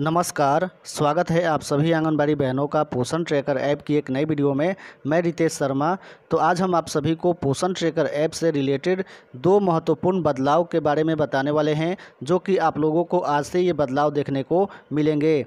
नमस्कार स्वागत है आप सभी आंगनबाड़ी बहनों का पोषण ट्रैकर ऐप की एक नई वीडियो में मैं रितेश शर्मा तो आज हम आप सभी को पोषण ट्रैकर ऐप से रिलेटेड दो महत्वपूर्ण बदलाव के बारे में बताने वाले हैं जो कि आप लोगों को आज से ये बदलाव देखने को मिलेंगे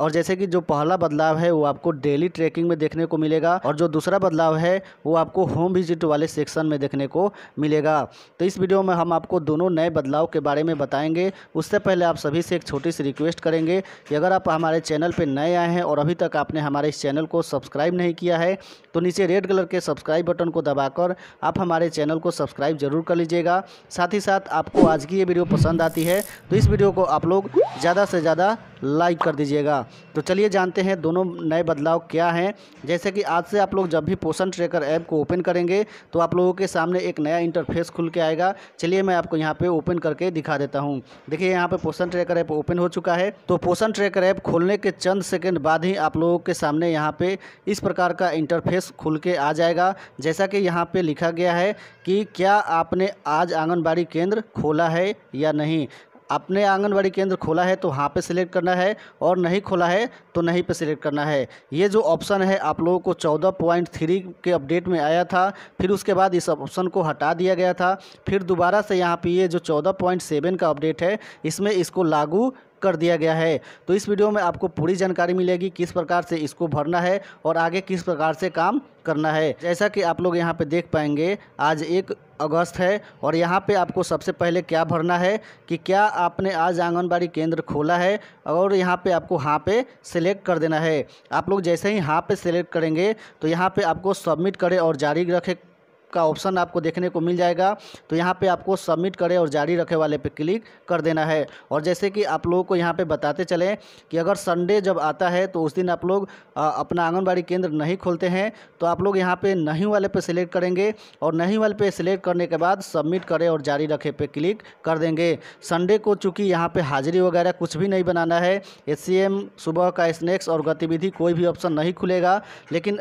और जैसे कि जो पहला बदलाव है वो आपको डेली ट्रैकिंग में देखने को मिलेगा और जो दूसरा बदलाव है वो आपको होम विजिट वाले सेक्शन में देखने को मिलेगा तो इस वीडियो में हम आपको दोनों नए बदलाव के बारे में बताएंगे उससे पहले आप सभी से एक छोटी सी रिक्वेस्ट करेंगे कि अगर आप हमारे चैनल पर नए आए हैं और अभी तक आपने हमारे इस चैनल को सब्सक्राइब नहीं किया है तो नीचे रेड कलर के सब्सक्राइब बटन को दबाकर आप हमारे चैनल को सब्सक्राइब जरूर कर लीजिएगा साथ ही साथ आपको आज की ये वीडियो पसंद आती है तो इस वीडियो को आप लोग ज़्यादा से ज़्यादा लाइक कर दीजिएगा तो चलिए जानते हैं दोनों नए बदलाव क्या हैं जैसे कि आज से आप लोग जब भी पोषण ट्रेकर ऐप को ओपन करेंगे तो आप लोगों के सामने एक नया इंटरफेस खुल के आएगा चलिए मैं आपको यहाँ पर ओपन करके दिखा देता हूँ देखिए यहाँ पर पोषण ट्रेकर ऐप ओपन हो चुका है तो पोषण ट्रेकर ऐप खोलने के चंद सेकेंड बाद ही आप लोगों के सामने यहाँ पर इस प्रकार का इंटरफेस खुल के आ जाएगा जैसा कि यहाँ पर लिखा गया है कि क्या आपने आज आंगनबाड़ी केंद्र खोला है या नहीं आपने आंगनबाड़ी केंद्र खोला है तो वहाँ पे सिलेक्ट करना है और नहीं खोला है तो नहीं पे सिलेक्ट करना है ये जो ऑप्शन है आप लोगों को चौदह पॉइंट थ्री के अपडेट में आया था फिर उसके बाद इस ऑप्शन को हटा दिया गया था फिर दोबारा से यहाँ पे ये जो चौदह पॉइंट सेवन का अपडेट है इसमें इसको लागू कर दिया गया है तो इस वीडियो में आपको पूरी जानकारी मिलेगी किस प्रकार से इसको भरना है और आगे किस प्रकार से काम करना है जैसा कि आप लोग यहाँ पर देख पाएंगे आज एक अगस्त है और यहाँ पे आपको सबसे पहले क्या भरना है कि क्या आपने आज आंगनबाड़ी केंद्र खोला है और यहाँ पे आपको हाँ पे सेलेक्ट कर देना है आप लोग जैसे ही हाँ पे सेलेक्ट करेंगे तो यहाँ पे आपको सबमिट करें और जारी रखें का ऑप्शन आपको देखने को मिल जाएगा तो यहाँ पे आपको सबमिट करें और जारी रखे वाले पे क्लिक कर देना है और जैसे कि आप लोगों को यहाँ पे बताते चलें कि अगर संडे जब आता है तो उस दिन आप लोग अपना आंगनबाड़ी केंद्र नहीं खोलते हैं तो आप लोग यहाँ पर नहीं वाले पर सिलेक्ट करेंगे और नहीं वाले पर सिलेक्ट करने के बाद सबमिट करें और जारी रखे पे क्लिक कर देंगे संडे को चूँकि यहाँ पर हाजिरी वगैरह कुछ भी नहीं बनाना है एस सुबह का स्नैक्स और गतिविधि कोई भी ऑप्शन नहीं खुलेगा लेकिन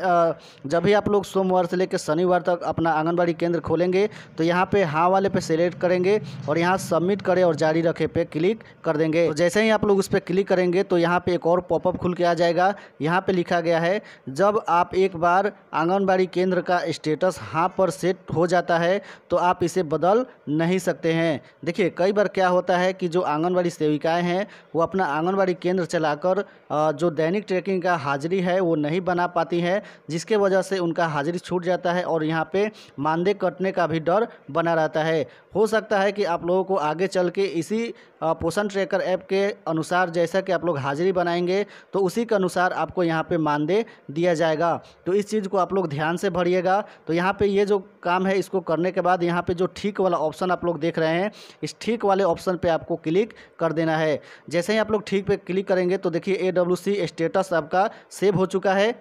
जब भी आप लोग सोमवार से लेकर शनिवार तक अपना आंगनबाड़ी केंद्र खोलेंगे तो यहाँ पे हाँ वाले पे सेलेक्ट करेंगे और यहाँ सबमिट करें और जारी रखे पे क्लिक कर देंगे तो जैसे ही आप लोग उस पर क्लिक करेंगे तो यहाँ पे एक और पॉपअप खुल के आ जाएगा यहाँ पे लिखा गया है जब आप एक बार आंगनबाड़ी केंद्र का स्टेटस हाँ पर सेट हो जाता है तो आप इसे बदल नहीं सकते हैं देखिए कई बार क्या होता है कि जो आंगनबाड़ी सेविकाएँ हैं वो अपना आंगनबाड़ी केंद्र चलाकर जो दैनिक ट्रैकिंग का हाजिरी है वो नहीं बना पाती है जिसके वजह से उनका हाजिरी छूट जाता है और यहाँ पे मानदेय कटने का भी डर बना रहता है हो सकता है कि आप लोगों को आगे चल के इसी पोषण ट्रैकर ऐप के अनुसार जैसा कि आप लोग हाजिरी बनाएंगे तो उसी के अनुसार आपको यहाँ पे मानदेय दिया जाएगा तो इस चीज़ को आप लोग ध्यान से भरिएगा तो यहाँ पे ये जो काम है इसको करने के बाद यहाँ पे जो ठीक वाला ऑप्शन आप लोग देख रहे हैं इस ठीक वाले ऑप्शन पे आपको क्लिक कर देना है जैसे ही आप लोग ठीक पे क्लिक करेंगे तो देखिए ए स्टेटस आपका सेव हो चुका है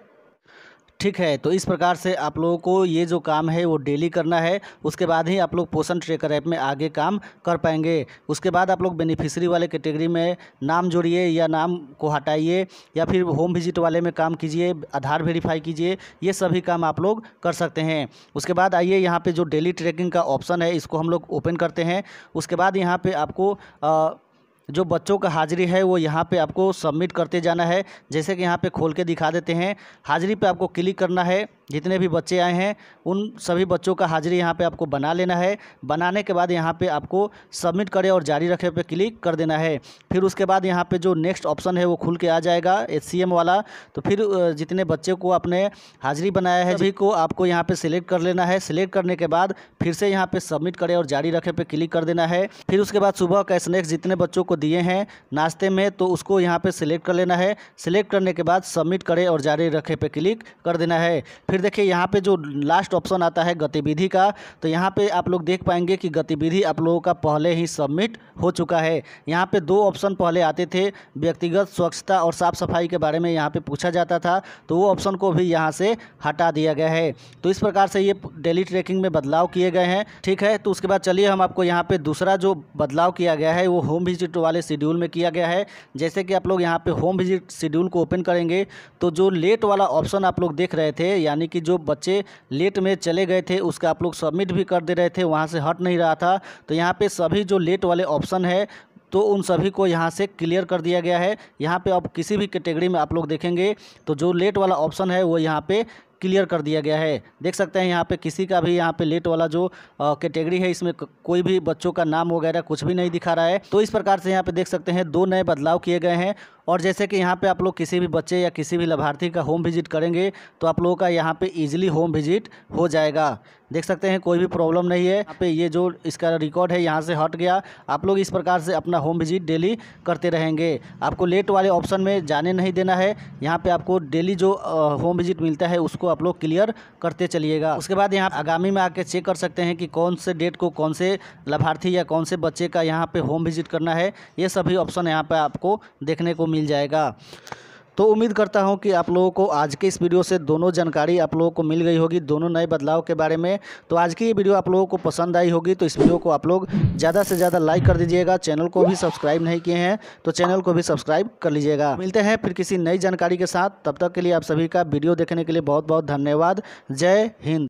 ठीक है तो इस प्रकार से आप लोगों को ये जो काम है वो डेली करना है उसके बाद ही आप लोग पोषण ट्रेकर ऐप में आगे काम कर पाएंगे उसके बाद आप लोग बेनिफिशरी वाले कैटेगरी में नाम जोड़िए या नाम को हटाइए या फिर होम विजिट वाले में काम कीजिए आधार वेरीफाई कीजिए ये सभी काम आप लोग कर सकते हैं उसके बाद आइए यहाँ पर जो डेली ट्रेकिंग का ऑप्शन है इसको हम लोग ओपन करते हैं उसके बाद यहाँ पर आपको आ, जो बच्चों का हाजिरी है वो यहाँ पे आपको सबमिट करते जाना है जैसे कि यहाँ पे खोल के दिखा देते हैं हाजिरी पे आपको क्लिक करना है जितने भी बच्चे आए हैं उन सभी बच्चों का हाजिरी यहाँ पे आपको बना लेना है बनाने के बाद यहाँ पे आपको सबमिट करें और जारी रखे पे क्लिक कर देना है फिर उसके बाद यहाँ पे जो नेक्स्ट ऑप्शन है वो खुल के आ जाएगा एच वाला तो फिर जितने बच्चे को आपने हाजिरी बनाया है सभी को आपको यहाँ पर सिलेक्ट कर लेना है सिलेक्ट करने के बाद फिर से यहाँ पर सबमिट करें और जारी रखे पर क्लिक कर देना है फिर उसके बाद सुबह का स्नैक्स जितने बच्चों को दिए हैं नाश्ते में तो उसको यहाँ पर सिलेक्ट कर लेना है सिलेक्ट करने के बाद सबमिट करें और जारी रखे पर क्लिक कर देना है फिर फिर देखिए यहाँ पे जो लास्ट ऑप्शन आता है गतिविधि का तो यहाँ पे आप लोग देख पाएंगे कि गतिविधि आप लोगों का पहले ही सबमिट हो चुका है यहाँ पे दो ऑप्शन पहले आते थे व्यक्तिगत स्वच्छता और साफ़ सफाई के बारे में यहाँ पे पूछा जाता था तो वो ऑप्शन को भी यहाँ से हटा दिया गया है तो इस प्रकार से ये डेली ट्रैकिंग में बदलाव किए गए हैं ठीक है तो उसके बाद चलिए हम आपको यहाँ पर दूसरा जो बदलाव किया गया है वो होम विजिट वाले शेड्यूल में किया गया है जैसे कि आप लोग यहाँ पर होम विजिट शेड्यूल को ओपन करेंगे तो जो लेट वाला ऑप्शन आप लोग देख रहे थे यानी कि जो बच्चे लेट में चले गए थे उसका आप लोग सबमिट भी कर दे रहे थे वहाँ से हट नहीं रहा था तो यहाँ पे सभी जो लेट वाले ऑप्शन है तो उन सभी को यहाँ से क्लियर कर दिया गया है यहाँ पे आप किसी भी कैटेगरी में आप लोग देखेंगे तो जो लेट वाला ऑप्शन है वो यहाँ पे क्लियर कर दिया गया है देख सकते हैं यहाँ पे किसी का भी यहाँ पे लेट वाला जो कैटेगरी है इसमें कोई भी बच्चों का नाम वगैरह कुछ भी नहीं दिखा रहा है तो इस प्रकार से यहाँ पे देख सकते हैं दो नए बदलाव किए गए हैं और जैसे कि यहाँ पे आप लोग किसी भी बच्चे या किसी भी लाभार्थी का होम विजिट करेंगे तो आप लोगों का यहाँ पे इजीली होम विजिट हो जाएगा देख सकते हैं कोई भी प्रॉब्लम नहीं है यहाँ पे ये जो इसका रिकॉर्ड है यहाँ से हट गया आप लोग इस प्रकार से अपना होम विजिट डेली करते रहेंगे आपको लेट वाले ऑप्शन में जाने नहीं देना है यहाँ पर आपको डेली जो होम विजिट मिलता है उसको आप लोग क्लियर करते चलिएगा उसके बाद यहाँ आगामी में आके चेक कर सकते हैं कि कौन से डेट को कौन से लाभार्थी या कौन से बच्चे का यहाँ पर होम विजिट करना है ये सभी ऑप्शन यहाँ पर आपको देखने को मिल जाएगा तो उम्मीद करता हूं कि आप लोगों को आज के इस वीडियो से दोनों जानकारी आप लोगों को मिल गई होगी दोनों नए बदलाव के बारे में तो आज की ये वीडियो आप लोगों को पसंद आई होगी तो इस वीडियो को आप लोग ज़्यादा से ज़्यादा लाइक कर दीजिएगा चैनल को भी सब्सक्राइब नहीं किए हैं तो चैनल को भी सब्सक्राइब कर लीजिएगा मिलते हैं फिर किसी नई जानकारी के साथ तब तक के लिए आप सभी का वीडियो देखने के लिए बहुत बहुत धन्यवाद जय हिंद